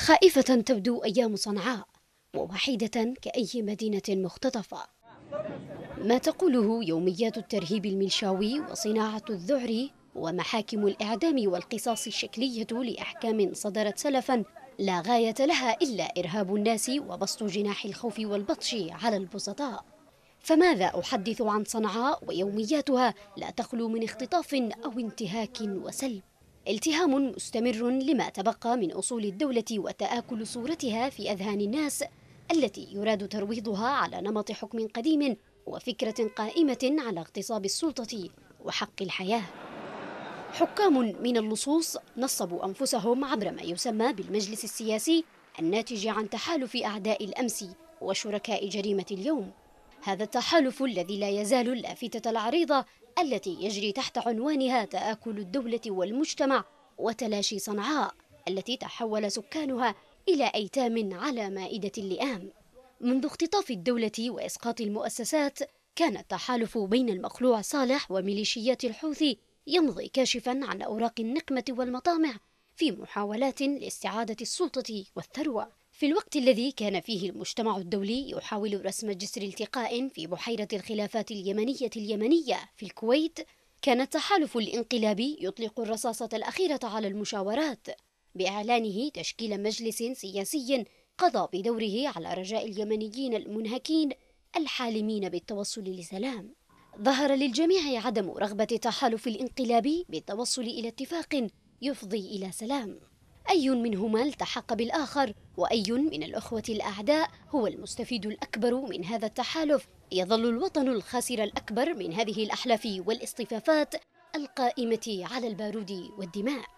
خائفة تبدو أيام صنعاء ووحيدة كأي مدينة مختطفة ما تقوله يوميات الترهيب المنشاوي وصناعة الذعر ومحاكم الإعدام والقصاص الشكلية لأحكام صدرت سلفا لا غاية لها إلا إرهاب الناس وبسط جناح الخوف والبطش على البسطاء فماذا أحدث عن صنعاء ويومياتها لا تخلو من اختطاف أو انتهاك وسلب التهام مستمر لما تبقى من أصول الدولة وتآكل صورتها في أذهان الناس التي يراد ترويضها على نمط حكم قديم وفكرة قائمة على اغتصاب السلطة وحق الحياة حكام من اللصوص نصبوا أنفسهم عبر ما يسمى بالمجلس السياسي الناتج عن تحالف أعداء الأمس وشركاء جريمة اليوم هذا التحالف الذي لا يزال اللافتة العريضة التي يجري تحت عنوانها تآكل الدولة والمجتمع وتلاشي صنعاء التي تحول سكانها إلى أيتام على مائدة اللئام منذ اختطاف الدولة وإسقاط المؤسسات كان التحالف بين المخلوع صالح وميليشيات الحوثي يمضي كاشفا عن أوراق النقمة والمطامع في محاولات لاستعادة السلطة والثروة في الوقت الذي كان فيه المجتمع الدولي يحاول رسم جسر التقاء في بحيرة الخلافات اليمنية اليمنية في الكويت كان التحالف الانقلابي يطلق الرصاصة الأخيرة على المشاورات بإعلانه تشكيل مجلس سياسي قضى بدوره على رجاء اليمنيين المنهكين الحالمين بالتوصل لسلام ظهر للجميع عدم رغبة التحالف الانقلابي بالتوصل إلى اتفاق يفضي إلى سلام أي منهما التحق بالآخر وأي من الأخوة الأعداء هو المستفيد الأكبر من هذا التحالف يظل الوطن الخاسر الأكبر من هذه الأحلاف والاصطفافات القائمة على البارود والدماء